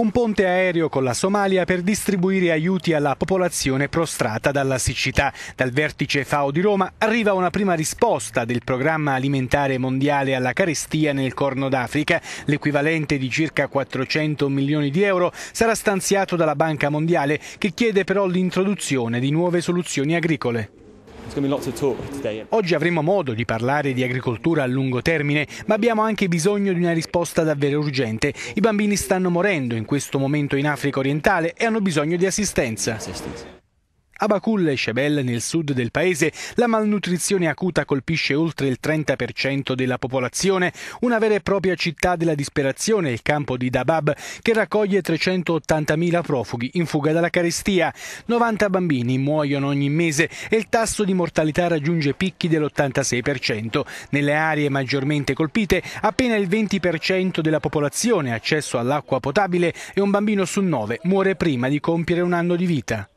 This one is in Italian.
un ponte aereo con la Somalia per distribuire aiuti alla popolazione prostrata dalla siccità. Dal vertice FAO di Roma arriva una prima risposta del programma alimentare mondiale alla carestia nel Corno d'Africa. L'equivalente di circa 400 milioni di euro sarà stanziato dalla Banca Mondiale che chiede però l'introduzione di nuove soluzioni agricole. Oggi avremo modo di parlare di agricoltura a lungo termine, ma abbiamo anche bisogno di una risposta davvero urgente. I bambini stanno morendo in questo momento in Africa orientale e hanno bisogno di assistenza. A Bakul e Shebel, nel sud del paese, la malnutrizione acuta colpisce oltre il 30% della popolazione, una vera e propria città della disperazione, il campo di Dabab, che raccoglie 380.000 profughi in fuga dalla carestia. 90 bambini muoiono ogni mese e il tasso di mortalità raggiunge picchi dell'86%. Nelle aree maggiormente colpite, appena il 20% della popolazione ha accesso all'acqua potabile e un bambino su nove muore prima di compiere un anno di vita.